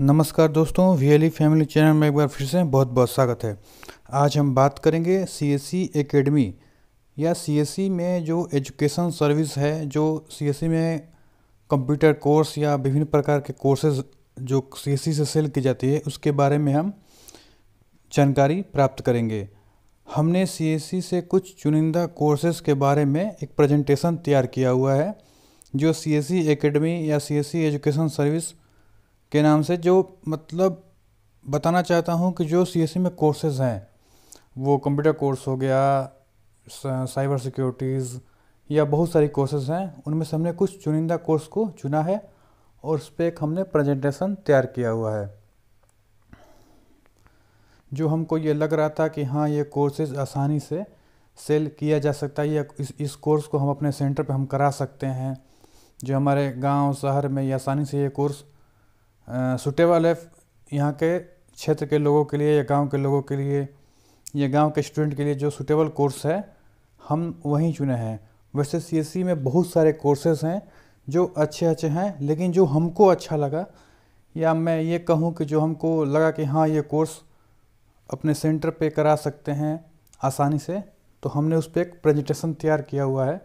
नमस्कार दोस्तों we family channel में एक बार फिर से बहुत बहुत स्वागत है आज हम बात करेंगे सी एस सी एकेडमी या सी एस सी में जो एजुकेशन सर्विस है जो सी एस सी में कंप्यूटर कोर्स या विभिन्न प्रकार के कोर्सेज जो सी एस सी से सेल की जाती है उसके बारे में हम जानकारी प्राप्त करेंगे हमने सी एस सी से कुछ चुनिंदा कोर्सेज के बारे में एक प्रेजेंटेशन तैयार किया हुआ है जो सी एस सी एकेडमी या C S C education service के नाम से जो मतलब बताना चाहता हूँ कि जो सी e में कोर्सेज हैं वो कंप्यूटर कोर्स हो गया साइबर सिक्योरिटीज़ या बहुत सारी कोर्सेज हैं उनमें से हमने कुछ चुनिंदा कोर्स को चुना है और उस पर एक हमने प्रेजेंटेशन तैयार किया हुआ है जो हमको ये लग रहा था कि हाँ ये कोर्सेज आसानी से सेल किया जा सकता है या इस इस कोर्स को हम अपने सेंटर पे हम करा सकते हैं जो हमारे गांव शहर में ये आसानी से ये कोर्स सुटेबल है यहाँ के क्षेत्र के लोगों के लिए या गांव के लोगों के लिए या गांव के स्टूडेंट के लिए जो सूटेबल कोर्स है हम वहीं चुने हैं वैसे सी e में बहुत सारे कोर्सेज हैं जो अच्छे अच्छे हैं लेकिन जो हमको अच्छा लगा या मैं ये कहूँ कि जो हमको लगा कि हाँ ये कोर्स अपने सेंटर पे करा सकते हैं आसानी से तो हमने उस पर एक प्रेजेंटेशन तैयार किया हुआ है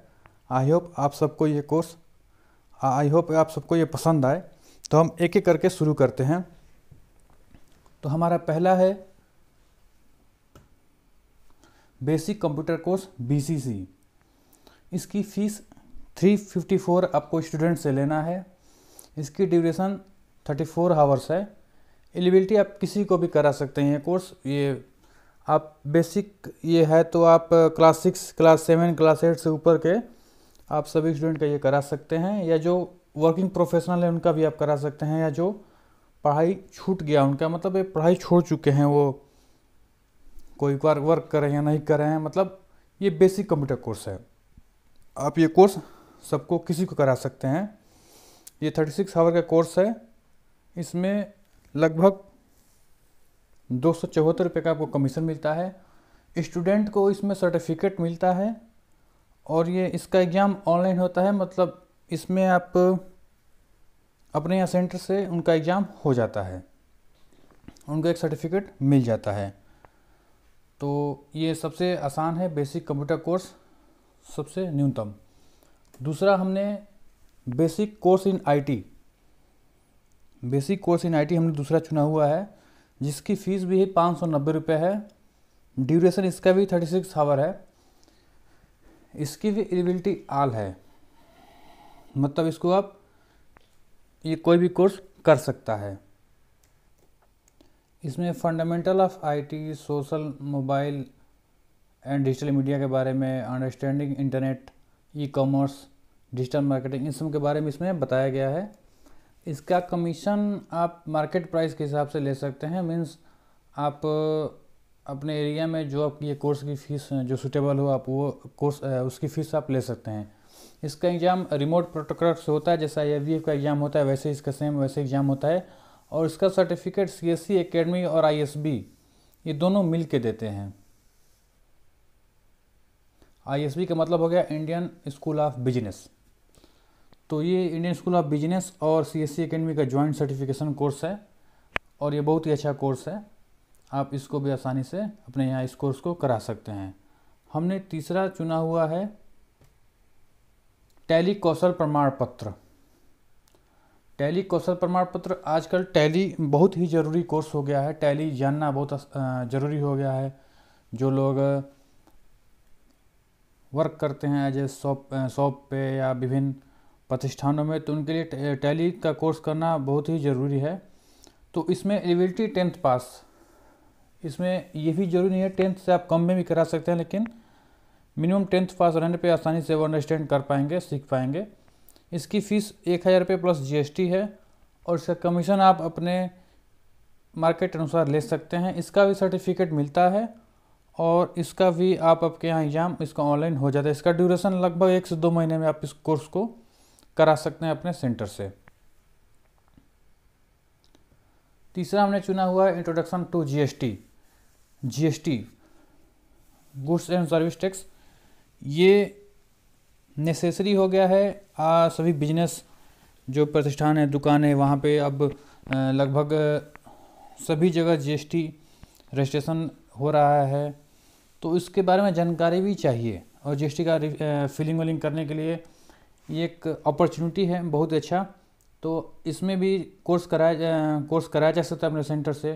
आई होप आप सबको ये कोर्स आई होप आप सबको ये पसंद आए तो हम एक एक करके शुरू करते हैं तो हमारा पहला है बेसिक कंप्यूटर कोर्स बीसीसी इसकी फ़ीस 354 आपको स्टूडेंट से लेना है इसकी ड्यूरेशन 34 आवर्स है एलिबिलिटी आप किसी को भी करा सकते हैं कोर्स ये आप बेसिक ये है तो आप class six class seven class eight से ऊपर के आप सभी स्टूडेंट का ये करा सकते हैं या जो वर्किंग प्रोफेशनल है उनका भी आप करा सकते हैं या जो पढ़ाई छूट गया उनका मतलब ये पढ़ाई छोड़ चुके हैं वो कोई बार वर्क कर रहे हैं या नहीं कर रहे हैं मतलब ये बेसिक कंप्यूटर कोर्स है आप ये कोर्स सबको किसी को करा सकते हैं ये थर्टी सिक्स आवर का कोर्स है इसमें लगभग दो सौ चौहत्तर रुपये का आपको कमीशन मिलता है स्टूडेंट को इसमें सर्टिफिकेट मिलता है और ये इसका एग्ज़ाम ऑनलाइन होता है मतलब इसमें आप अपने यहाँ सेंटर से उनका एग्ज़ाम हो जाता है उनको एक सर्टिफिकेट मिल जाता है तो ये सबसे आसान है बेसिक कंप्यूटर कोर्स सबसे न्यूनतम दूसरा हमने basic course in IT basic course in IT हमने दूसरा चुना हुआ है जिसकी फ़ीस भी है पाँच सौ नब्बे रुपये है ड्यूरेशन इसका भी थर्टी सिक्स आवर है इसकी भी एलिबिलिटी आल है मतलब इसको आप ये कोई भी कोर्स कर सकता है इसमें fundamental of IT, social mobile and digital media के बारे में understanding internet e commerce digital marketing इन सब के बारे में इसमें बताया गया है इसका कमीशन आप मार्केट प्राइस के हिसाब से ले सकते हैं मीन्स आप अपने एरिया में जो आपकी ये कोर्स की फ़ीस जो सूटेबल हो आप वो कोर्स उसकी फ़ीस आप ले सकते हैं इसका एग्ज़ाम रिमोट प्रोटोकॉल से होता है जैसा आई का एग्ज़ाम होता है वैसे इसका सेम वैसे एग्ज़ाम होता है और इसका सर्टिफिकेट सी एस एकेडमी और आई ये दोनों मिल देते हैं आई का मतलब हो गया इंडियन स्कूल ऑफ बिजनेस तो ये इंडियन स्कूल ऑफ बिजनेस और सी एस e का जॉइंट सर्टिफिकेशन कोर्स है और ये बहुत ही अच्छा कोर्स है आप इसको भी आसानी से अपने यहाँ इस कोर्स को करा सकते हैं हमने तीसरा चुना हुआ है टैली कौशल प्रमाण पत्र टैली कौशल प्रमाण पत्र आजकल टैली बहुत ही ज़रूरी कोर्स हो गया है टैली जानना बहुत ज़रूरी हो गया है जो लोग वर्क करते हैं एज ए शॉप शॉप पे या विभिन्न प्रतिष्ठानों में तो उनके लिए टैली का कोर्स करना बहुत ही ज़रूरी है तो इसमें एलिबिलिटी टेंथ पास इसमें यह भी ज़रूरी नहीं है टेंथ से आप कम में भी करा सकते हैं लेकिन मिनिमम टेंथ पास रहने पे आसानी से वो अंडरस्टैंड कर पाएंगे सीख पाएंगे इसकी फ़ीस एक हज़ार रुपये प्लस जीएसटी है और इसका कमीशन आप अपने मार्केट अनुसार ले सकते हैं इसका भी सर्टिफिकेट मिलता है और इसका भी आप आपके यहाँ एग्ज़ाम इसका ऑनलाइन हो जाता है इसका ड्यूरेशन लगभग एक से दो महीने में आप इस कोर्स को करा सकते हैं अपने सेंटर से तीसरा हमने चुना हुआ है introduction to GST GST goods and service tax ये नेसेसरी हो गया है आ, सभी बिजनेस जो प्रतिष्ठान है दुकान है वहाँ पे अब लगभग सभी जगह जीएसटी रजिस्ट्रेशन हो रहा है तो इसके बारे में जानकारी भी चाहिए और जीएसटी का फिलिंग विलिंग करने के लिए ये एक अपॉर्चुनिटी है बहुत अच्छा तो इसमें भी कोर्स कराया कोर्स कराया जा सकता है अपने सेंटर से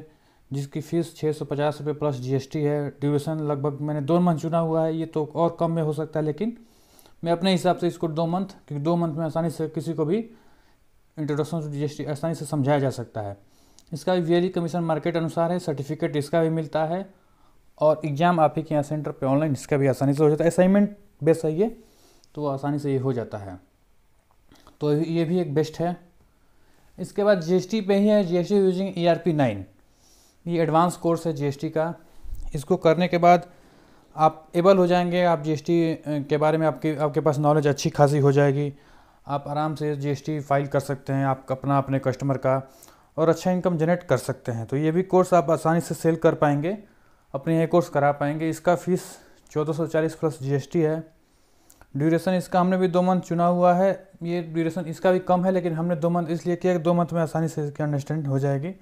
जिसकी फ़ीस छः सौ पचास रुपये प्लस जीएसटी है ड्यूरेशन लगभग मैंने दो मंथ चुना हुआ है ये तो और कम में हो सकता है लेकिन मैं अपने हिसाब से इसको दो मंथ क्योंकि दो मंथ में आसानी से किसी को भी इंट्रोडक्शन टू जीएसटी आसानी से समझाया जा सकता है इसका भी वीएलई कमीशन मार्केट अनुसार है सर्टिफिकेट इसका भी मिलता है और एग्ज़ाम आप ही के यहाँ सेंटर पर ऑनलाइन इसका भी आसानी से हो जाता है असाइनमेंट बेस है ये तो आसानी से ये हो जाता है तो ये भी एक बेस्ट है इसके बाद जी पे ही है टी using E R P nine ये एडवांस कोर्स है जीएसटी का इसको करने के बाद आप एबल हो जाएंगे आप जीएसटी के बारे में आपके आपके पास नॉलेज अच्छी खासी हो जाएगी आप आराम से जीएसटी फाइल कर सकते हैं आप अपना अपने कस्टमर का और अच्छा इनकम जनरेट कर सकते हैं तो ये भी कोर्स आप आसानी से सेल कर पाएंगे अपने ये कोर्स करा पाएंगे इसका फ़ीस चौदह सौ चालीस प्लस जी है ड्यूरेशन इसका हमने भी दो मंथ चुना हुआ है ये ड्यूरेशन इसका भी कम है लेकिन हमने दो मंथ इसलिए किया कि दो मंथ में आसानी से इसकी अंडरस्टैंड हो जाएगी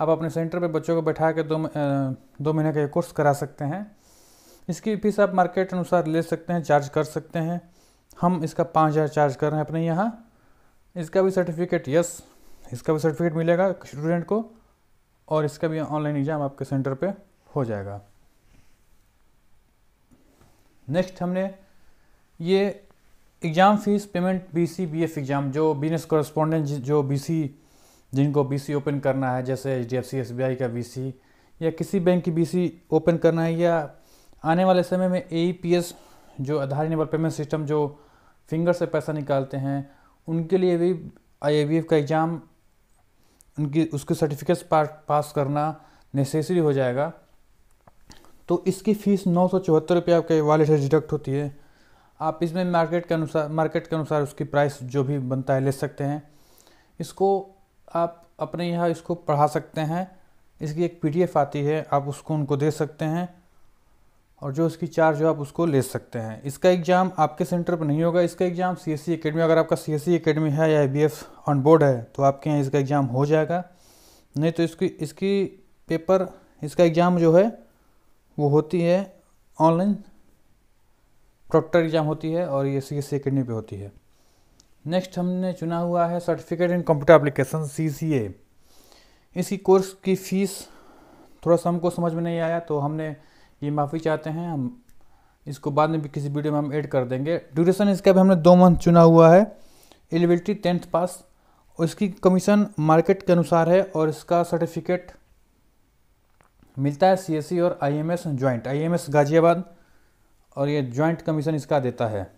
आप अपने सेंटर पे बच्चों को बैठा के दो दो महीने का ये कोर्स करा सकते हैं इसकी फीस आप मार्केट अनुसार ले सकते हैं चार्ज कर सकते हैं हम इसका पाँच हज़ार चार्ज कर रहे हैं अपने यहाँ इसका भी सर्टिफिकेट यस इसका भी सर्टिफिकेट मिलेगा स्टूडेंट को और इसका भी ऑनलाइन एग्ज़ाम आपके सेंटर पे हो जाएगा नेक्स्ट हमने ये exam fees payment B C B F exam जो बिजनेस कॉरेस्पॉन्डेंट जो बी सी जिनको बीसी ओपन करना है जैसे H D F C S B I का बीसी या किसी बैंक की बीसी ओपन करना है या आने वाले समय में ए पी एस जो आधार नंबर पेमेंट सिस्टम जो फिंगर से पैसा निकालते हैं उनके लिए भी आई ए एफ का एग्ज़ाम उनकी उसके सर्टिफिकेट्स पास करना नेसेसरी हो जाएगा तो इसकी फ़ीस नौ सौ चौहत्तर रुपये आपके वॉलेट से डिडक्ट होती है आप इसमें मार्केट के अनुसार मार्केट के अनुसार उसकी प्राइस जो भी बनता है ले सकते हैं इसको आप अपने यहाँ इसको पढ़ा सकते हैं इसकी एक पीडीएफ आती है आप उसको उनको दे सकते हैं और जो इसकी चार्ज हो आप उसको ले सकते हैं इसका एग्ज़ाम आपके सेंटर पर नहीं होगा इसका एग्ज़ाम सी एस अकेडमी अगर आपका सी एस अकेडमी है या आई ऑन बोर्ड है तो आपके यहाँ इसका एग्ज़ाम हो जाएगा नहीं तो इसकी इसकी पेपर इसका एग्ज़ाम जो है वो होती है ऑनलाइन प्रॉक्टर एग्ज़ाम होती है और ये सी एस सी पर होती है नेक्स्ट हमने चुना हुआ है certificate in computer application C इसी कोर्स की फ़ीस थोड़ा सा हमको समझ में नहीं आया तो हमने ये माफ़ी चाहते हैं हम इसको बाद में भी किसी वीडियो में हम ऐड कर देंगे ड्यूरेशन इसका भी हमने दो मंथ चुना हुआ है एलिबिलिटी टेंथ पास और इसकी कमीशन मार्केट के अनुसार है और इसका सर्टिफिकेट मिलता है सी e और I M joint I Ghaziabad और ये जॉइंट कमीशन इसका देता है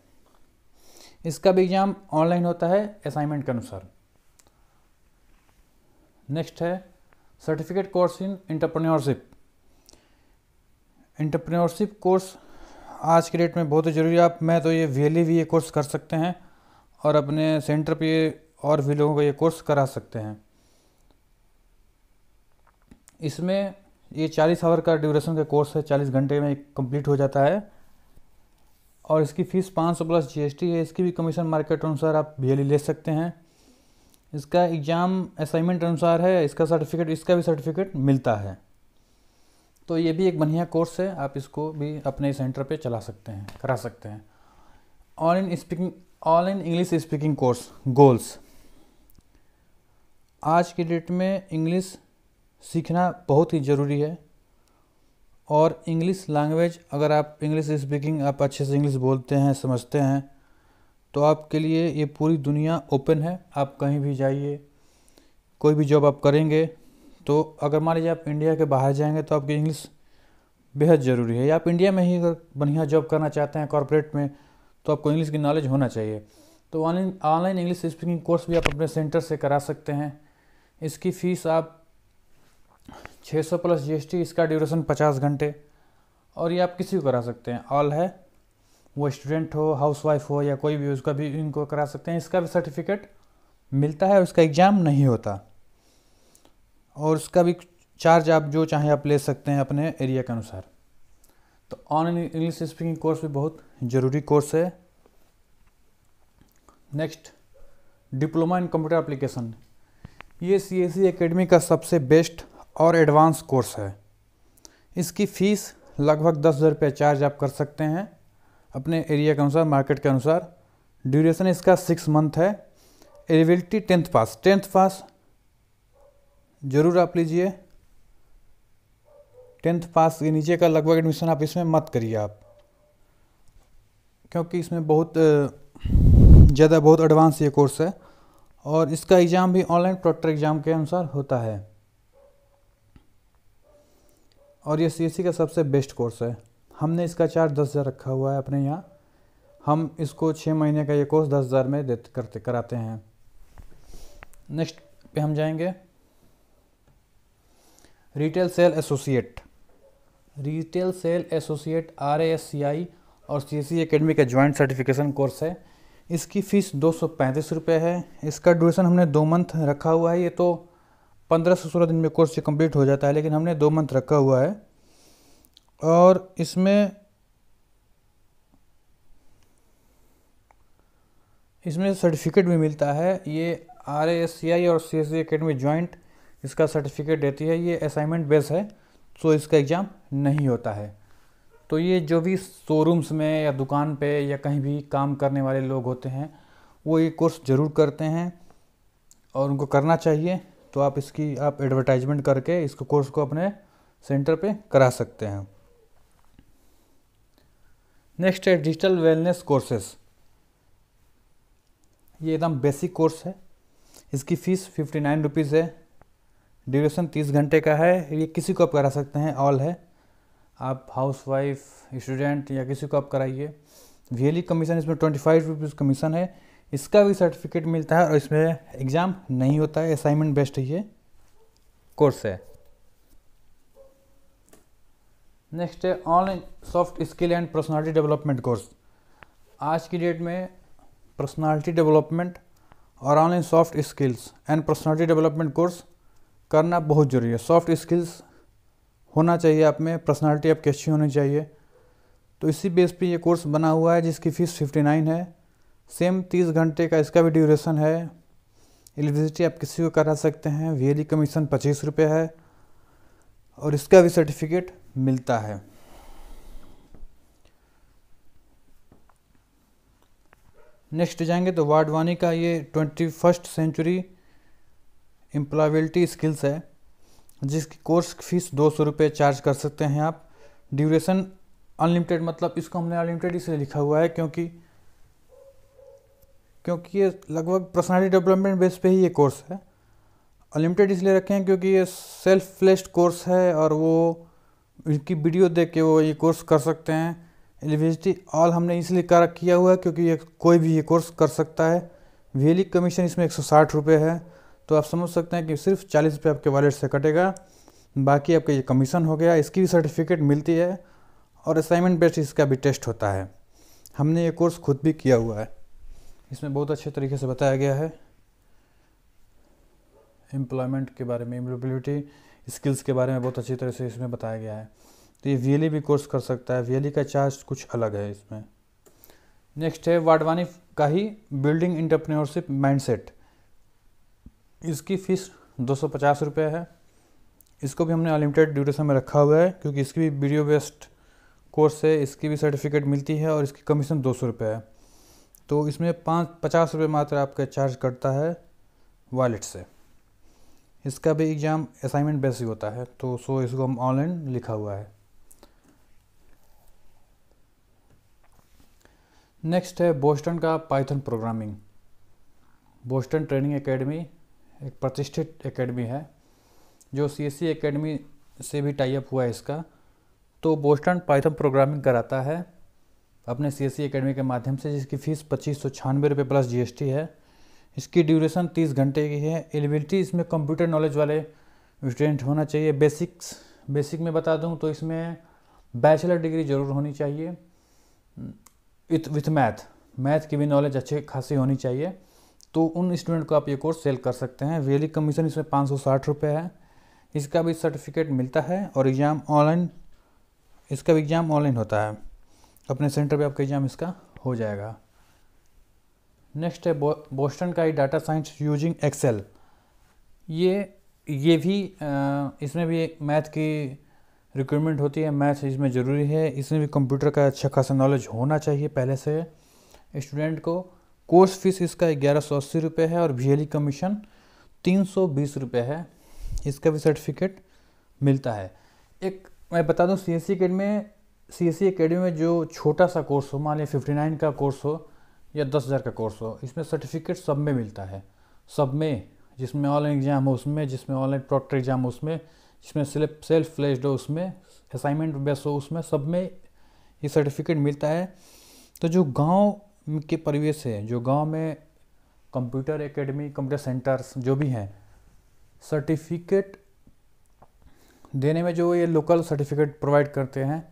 इसका भी एग्ज़ाम ऑनलाइन होता है असाइनमेंट के अनुसार नेक्स्ट है certificate course in entrepreneurship entrepreneurship course आज के डेट में बहुत ही ज़रूरी है आप मैं तो ये वेली भी ये कोर्स कर सकते हैं और अपने सेंटर पे और भी लोगों को ये कोर्स करा सकते हैं इसमें ये चालीस आवर का ड्यूरेशन का कोर्स है चालीस घंटे में कंप्लीट हो जाता है और इसकी फ़ीस पाँच सौ प्लस जीएसटी है इसकी भी कमीशन मार्केट अनुसार आप बी e ले सकते हैं इसका एग्ज़ाम असाइनमेंट अनुसार है इसका सर्टिफिकेट इसका भी सर्टिफिकेट मिलता है तो ये भी एक बढ़िया कोर्स है आप इसको भी अपने सेंटर पे चला सकते हैं करा सकते हैं all in speaking all in English speaking course goals आज की डेट में इंग्लिश सीखना बहुत ही ज़रूरी है और इंग्लिश लैंग्वेज अगर आप इंग्लिश स्पीकिंग आप अच्छे से इंग्लिश बोलते हैं समझते हैं तो आपके लिए ये पूरी दुनिया ओपन है आप कहीं भी जाइए कोई भी जॉब आप करेंगे तो अगर मान लीजिए आप इंडिया के बाहर जाएंगे तो आपकी इंग्लिश बेहद ज़रूरी है या आप इंडिया में ही अगर बढ़िया जॉब करना चाहते हैं कॉरपोरेट में तो आपको इंग्लिश की नॉलेज होना चाहिए तो online online English speaking course भी आप अपने सेंटर से करा सकते हैं इसकी फ़ीस आप 600 प्लस जीएसटी इसका ड्यूरेशन 50 घंटे और ये आप किसी को करा सकते हैं ऑल है वो स्टूडेंट हो हाउस वाइफ हो या कोई भी हो उसका भी इनको करा सकते हैं इसका भी सर्टिफिकेट मिलता है उसका एग्ज़ाम नहीं होता और उसका भी चार्ज आप जो चाहे आप ले सकते हैं अपने एरिया के अनुसार तो ऑनलाइन इंग्लिश स्पीकिंग कोर्स भी बहुत ज़रूरी कोर्स है next diploma in computer application ये सी एस e का सबसे बेस्ट और एडवांस कोर्स है इसकी फ़ीस लगभग दस हज़ार रुपये चार्ज आप कर सकते हैं अपने एरिया के अनुसार मार्केट के अनुसार ड्यूरेशन इसका सिक्स मंथ है eligibility tenth pass tenth pass ज़रूर आप लीजिए टेंथ पास के नीचे का लगभग एडमिशन आप इसमें मत करिए आप क्योंकि इसमें बहुत ज़्यादा बहुत एडवांस ये कोर्स है और इसका एग्ज़ाम भी ऑनलाइन प्रोटर एग्ज़ाम के अनुसार होता है और ये सी e का सबसे बेस्ट कोर्स है हमने इसका चार्ज दस हज़ार रखा हुआ है अपने यहाँ हम इसको छः महीने का ये कोर्स दस हज़ार में दे करते कराते हैं नेक्स्ट पे हम जाएंगे retail sale associate retail sale associate R S C I और सी सी अकेडमी का ज्वाइंट सर्टिफिकेशन कोर्स है इसकी फ़ीस दो सौ पैंतीस रुपये है इसका ड्यूरेशन हमने दो मंथ रखा हुआ है ये तो पंद्रह से सोलह दिन में कोर्स ये कम्प्लीट हो जाता है लेकिन हमने दो मंथ रखा हुआ है और इसमें इसमें सर्टिफिकेट भी मिलता है ये आर एस सी आई और C S C academy joint इसका सर्टिफिकेट देती है ये असाइनमेंट बेस है तो इसका एग्ज़ाम नहीं होता है तो ये जो भी शोरूम्स में या दुकान पे या कहीं भी काम करने वाले लोग होते हैं वो ये कोर्स ज़रूर करते हैं और उनको करना चाहिए तो आप इसकी आप एडवर्टाइजमेंट करके इसको कोर्स को अपने सेंटर पे करा सकते हैं नेक्स्ट है डिजिटल वेलनेस कोर्सेस ये एकदम बेसिक कोर्स है इसकी फ़ीस फिफ्टी नाइन रुपीज़ है ड्यूरेशन तीस घंटे का है ये किसी को आप करा सकते हैं ऑल है आप हाउस वाइफ स्टूडेंट या किसी को आप कराइए वीएली कमीशन इसमें ट्वेंटी फाइव रुपीज़ कमीशन है इसका भी सर्टिफिकेट मिलता है और इसमें एग्ज़ाम नहीं होता है असाइनमेंट बेस्ड ये कोर्स है नेक्स्ट है online soft skill and personality development course आज की डेट में पर्सनालिटी डेवलपमेंट और online soft skills and personality development course करना बहुत ज़रूरी है सॉफ्ट स्किल्स होना चाहिए आप में पर्सनालिटी आपकी अच्छी होनी चाहिए तो इसी बेस पे ये कोर्स बना हुआ है जिसकी फ़ीस फिफ्टी नाइन है सेम तीस घंटे का इसका भी ड्यूरेशन है एलिजिबिलिटी आप किसी को करा सकते हैं वी कमीशन पच्चीस रुपये है और इसका भी सर्टिफिकेट मिलता है नेक्स्ट जाएंगे तो वाडवानी का ये twenty first century employability skills है जिसकी कोर्स फीस दो सौ रुपये चार्ज कर सकते हैं आप ड्यूरेशन अनलिमिटेड मतलब इसको हमने अनलिमिटेड इसलिए लिखा हुआ है क्योंकि क्योंकि ये लगभग पर्सनालिटी डेवलपमेंट बेस पे ही ये कोर्स है अनलिमिटेड इसलिए रखे हैं क्योंकि ये सेल्फ फ्लेस्ड कोर्स है और वो इनकी वीडियो देख के वो ये कोर्स कर सकते हैं एलिविजिटी ऑल हमने इसलिए कर किया हुआ है क्योंकि ये कोई भी ये कोर्स कर सकता है वेली कमीशन इसमें एक सौ साठ रुपये है तो आप समझ सकते हैं कि सिर्फ चालीस रुपये आपके वॉलेट से कटेगा बाकी आपका ये कमीशन हो गया इसकी भी सर्टिफिकेट मिलती है और असाइनमेंट बेस्ड इसका भी टेस्ट होता है हमने ये कोर्स खुद भी किया हुआ है इसमें बहुत अच्छे तरीके से बताया गया है एम्प्लॉयमेंट के बारे में एम्प्लॉबिलिटी स्किल्स के बारे में बहुत अच्छी तरह से इसमें बताया गया है तो ये वी e भी कोर्स कर सकता है वी e का चार्ज कुछ अलग है इसमें नेक्स्ट है वाडवानी का ही बिल्डिंग इंटरप्रेन्योरशिप माइंडसेट इसकी फ़ीस दो सौ पचास रुपये है इसको भी हमने अनलिमिटेड ड्यूरेशन में रखा हुआ है क्योंकि इसकी भी वीडियो बेस्ड कोर्स है इसकी भी सर्टिफिकेट मिलती है और इसकी कमीशन दो सौ रुपये है तो इसमें पाँच पचास रुपये मात्र आपका चार्ज कटता है वॉलेट से इसका भी एग्ज़ाम असाइनमेंट बेस ही होता है तो सो इसको हम ऑनलाइन लिखा हुआ है नेक्स्ट है बोस्टन का Python programming Boston training academy एक प्रतिष्ठित एकेडमी है जो सी एस सी एकेडमी से भी टाइप हुआ है इसका तो बोस्टन पाइथन प्रोग्रामिंग कराता है अपने सी एस एकेडमी के माध्यम से जिसकी फ़ीस पच्चीस सौ छियानवे रुपये प्लस जीएसटी है इसकी ड्यूरेशन तीस घंटे की है एलिबिलिटी इसमें कंप्यूटर नॉलेज वाले स्टूडेंट होना चाहिए बेसिक्स बेसिक में बता दूँ तो इसमें बैचलर डिग्री ज़रूर होनी चाहिए विथ विथ मैथ मैथ की भी नॉलेज अच्छी खासी होनी चाहिए तो उन स्टूडेंट को आप ये कोर्स सेल कर सकते हैं वेली कमीशन इसमें पाँच सौ साठ रुपये है इसका भी सर्टिफिकेट मिलता है और एग्ज़ाम ऑनलाइन इसका भी एग्ज़ाम ऑनलाइन होता है अपने सेंटर पे आपका एग्जाम इसका हो जाएगा नेक्स्ट है बो, बोस्टन का ही डाटा साइंस यूजिंग एक्सेल ये ये भी आ, इसमें भी मैथ की रिक्वायरमेंट होती है मैथ इसमें ज़रूरी है इसमें भी कंप्यूटर का अच्छा खासा नॉलेज होना चाहिए पहले से स्टूडेंट को कोर्स फीस इसका ग्यारह सौ अस्सी रुपये है और वी कमीशन e तीन सौ बीस रुपये है इसका भी सर्टिफिकेट मिलता है एक मैं बता दूं सी एस सी में सी एस सी अकेडमी में जो छोटा सा कोर्स हो मान लिया फिफ्टी नाइन का कोर्स हो या दस हज़ार का कोर्स हो इसमें सर्टिफिकेट सब में मिलता है सब में जिसमें ऑनलाइन एग्ज़ाम हो उसमें जिसमें ऑनलाइन प्रॉक्टर एग्ज़ाम हो उसमें जिसमें सेल्फ सेल्फ फ्लेस्ड हो उसमें असाइनमेंट बेस हो उसमें सब में ये सर्टिफिकेट मिलता है तो जो गांव के परिवेश है जो गांव में कंप्यूटर एकेडमी कंप्यूटर सेंटर्स जो भी हैं सर्टिफिकेट देने में जो ये लोकल सर्टिफिकेट प्रोवाइड करते हैं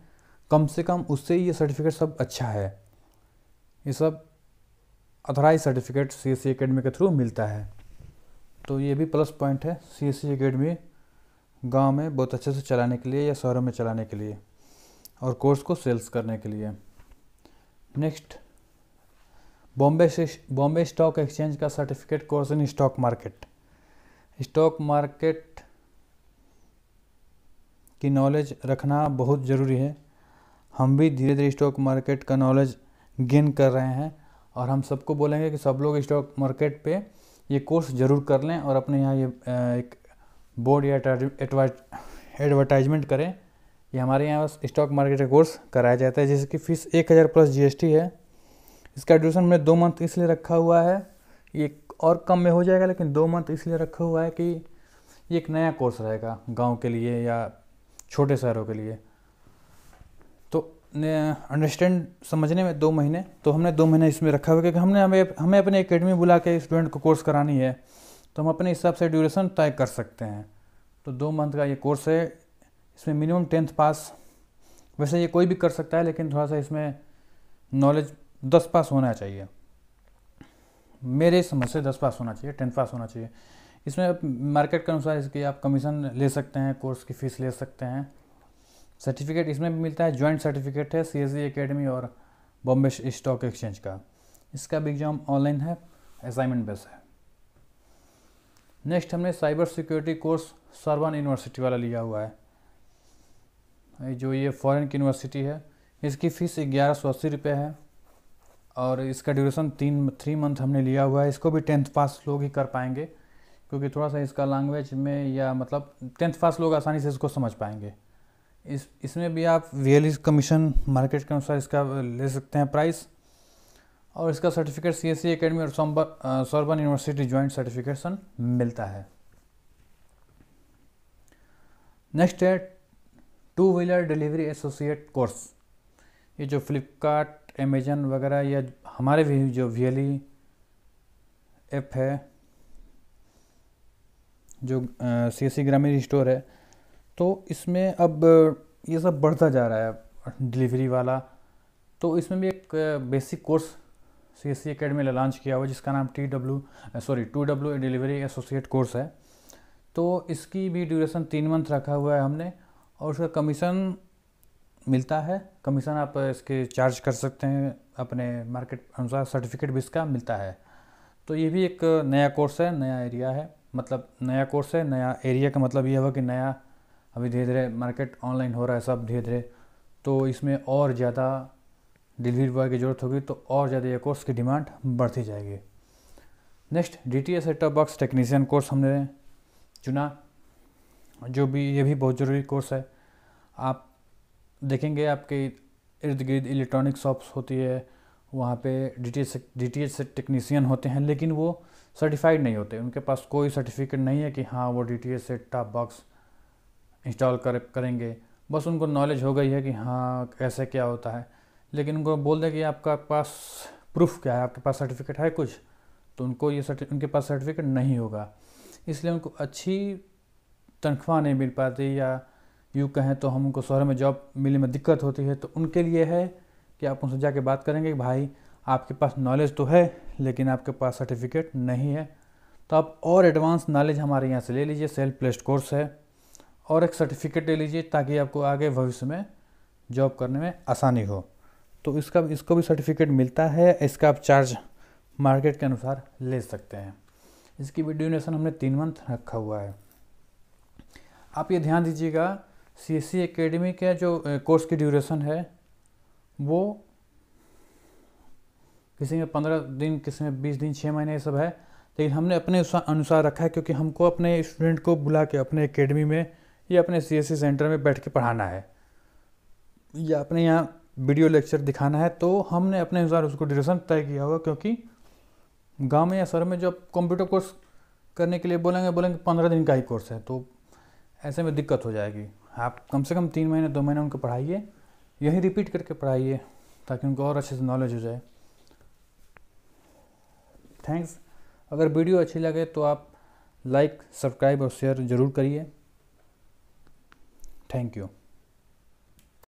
कम से कम उससे ये सर्टिफिकेट सब अच्छा है ये सब authorise certificate C S C academy के थ्रू मिलता है तो ये भी प्लस पॉइंट है सी एस सी अकेडमी गाँव में बहुत अच्छे से चलाने के लिए या शहरों में चलाने के लिए और कोर्स को सेल्स करने के लिए नेक्स्ट बॉम्बे से बॉम्बे स्टॉक एक्सचेंज का certificate course in stock market stock market की नॉलेज रखना बहुत ज़रूरी है हम भी धीरे धीरे स्टॉक मार्केट का नॉलेज गेन कर रहे हैं और हम सबको बोलेंगे कि सब लोग स्टॉक मार्केट पे ये कोर्स ज़रूर कर लें और अपने यहाँ ये एक बोर्ड या एडवर्टाइजमेंट करें ये हमारे यहाँ स्टॉक मार्केट का कोर्स कराया जाता है जिसकी फ़ीस एक हज़ार प्लस जीएसटी है इसका एडमिशन हमने दो मंथ इसलिए रखा हुआ है ये और कम में हो जाएगा लेकिन दो मंथ इसलिए रखा हुआ है कि ये एक नया कोर्स रहेगा गाँव के लिए या छोटे शहरों के लिए ने अंडरस्टैंड समझने में दो महीने तो हमने दो महीने इसमें रखा हुआ क्योंकि हमने हमें हमें अपनी अकेडमी बुला के स्टूडेंट को कोर्स करानी है तो हम अपने हिसाब से ड्यूरेशन तय कर सकते हैं तो दो मंथ का ये कोर्स है इसमें मिनिमम टेंथ पास वैसे ये कोई भी कर सकता है लेकिन थोड़ा सा इसमें नॉलेज दस पास होना चाहिए मेरे समझ से दस पास होना चाहिए टेंथ पास होना चाहिए इसमें आप मार्केट के अनुसार इसकी आप कमीशन ले सकते हैं कोर्स की फ़ीस ले सकते हैं सर्टिफिकेट इसमें भी मिलता है जॉइंट सर्टिफिकेट है सी एस एकेडमी और बॉम्बे स्टॉक एक्सचेंज का इसका भी एग्ज़ाम ऑनलाइन है असाइनमेंट बेस है नेक्स्ट हमने cyber security course Sorbonne university वाला लिया हुआ है जो ये फॉरेन की यूनिवर्सिटी है इसकी फ़ीस ग्यारह सौ अस्सी रुपये है और इसका ड्यूरेशन तीन थ्री मंथ हमने लिया हुआ है इसको भी टेंथ पास लोग ही कर पाएंगे क्योंकि थोड़ा सा इसका लैंग्वेज में या मतलब टेंथ पास लोग आसानी से इसको समझ पाएंगे इस इसमें भी आप वी कमीशन मार्केट के अनुसार इसका ले सकते हैं प्राइस और इसका certificate C S C academy और सोरबन यूनिवर्सिटी ज्वाइंट सर्टिफिकेशन मिलता है नेक्स्ट है two wheeler delivery associate course ये जो फ्लिपकार्ट अमेजन वगैरह या हमारे भी जो वी एल ऐप है जो सी एस सी ग्रामीण स्टोर है तो इसमें अब ये सब बढ़ता जा रहा है डिलीवरी वाला तो इसमें भी एक basic course C S C academy ने लॉन्च किया हुआ जिसका नाम T W sorry two W delivery associate course है तो इसकी भी ड्यूरेशन तीन मंथ रखा हुआ है हमने और उसका कमीशन मिलता है कमीशन आप इसके चार्ज कर सकते हैं अपने मार्केट अनुसार सर्टिफिकेट भी इसका मिलता है तो ये भी एक नया कोर्स है नया एरिया है मतलब नया कोर्स है नया एरिया का मतलब ये हुआ कि नया अभी धीरे धीरे मार्केट ऑनलाइन हो रहा है सब धीरे धीरे तो इसमें और ज़्यादा डिलीवरी बॉय की ज़रूरत होगी तो और ज़्यादा ये कोर्स की डिमांड बढ़ती जाएगी next D T S setup box technician course हमने चुना जो भी ये भी बहुत ज़रूरी कोर्स है आप देखेंगे आपके इर्द गिर्द इलेक्ट्रॉनिक शॉप्स होती है वहाँ पे D T S D T S technician होते हैं लेकिन वो सर्टिफाइड नहीं होते उनके पास कोई सर्टिफिकेट नहीं है कि हाँ वो D T S set top box install कर करेंगे बस उनको नॉलेज हो गई है कि हाँ कैसे क्या होता है लेकिन उनको बोल दें कि आपका पास प्रूफ क्या है आपके पास सर्टिफिकेट है कुछ तो उनको ये सर्टि उनके पास सर्टिफिकेट नहीं होगा इसलिए उनको अच्छी तनख्वाह नहीं मिल पाती या यूँ कहें तो हम उनको शहर में जॉब मिलने में दिक्कत होती है तो उनके लिए है कि आप उनसे जाके बात करेंगे कि भाई आपके पास नॉलेज तो है लेकिन आपके पास सर्टिफिकेट नहीं है तो आप और एडवांस नॉलेज हमारे यहाँ से ले लीजिए सेल्फ प्लेस्ड कोर्स है और एक सर्टिफिकेट ले लीजिए ताकि आपको आगे भविष्य में जॉब करने में आसानी हो तो इसका इसको भी सर्टिफिकेट मिलता है इसका आप चार्ज मार्केट के अनुसार ले सकते हैं इसकी भी ड्यूरेशन हमने तीन मंथ रखा हुआ है आप ये ध्यान दीजिएगा सी एस सी अकेडमी के जो कोर्स की ड्यूरेशन है वो किसी में पंद्रह दिन किसी में बीस दिन छः महीने ये सब है लेकिन हमने अपने अनुसार रखा है क्योंकि हमको अपने स्टूडेंट को बुला के अपने अकेडमी में या अपने सी सेंटर में बैठ के पढ़ाना है या अपने यहाँ वीडियो लेक्चर दिखाना है तो हमने अपने अनुसार उसको ड्यूरेशन तय किया होगा क्योंकि गांव में या शहर में जो आप कंप्यूटर कोर्स करने के लिए बोलेंगे बोलेंगे पंद्रह दिन का ही कोर्स है तो ऐसे में दिक्कत हो जाएगी आप कम से कम तीन महीने दो महीने उनको पढ़ाइए यही रिपीट करके पढ़ाइए ताकि उनको और अच्छे से नॉलेज हो जाए थैंक्स अगर वीडियो अच्छी लगे तो आप लाइक सब्सक्राइब और शेयर ज़रूर करिए Thank you.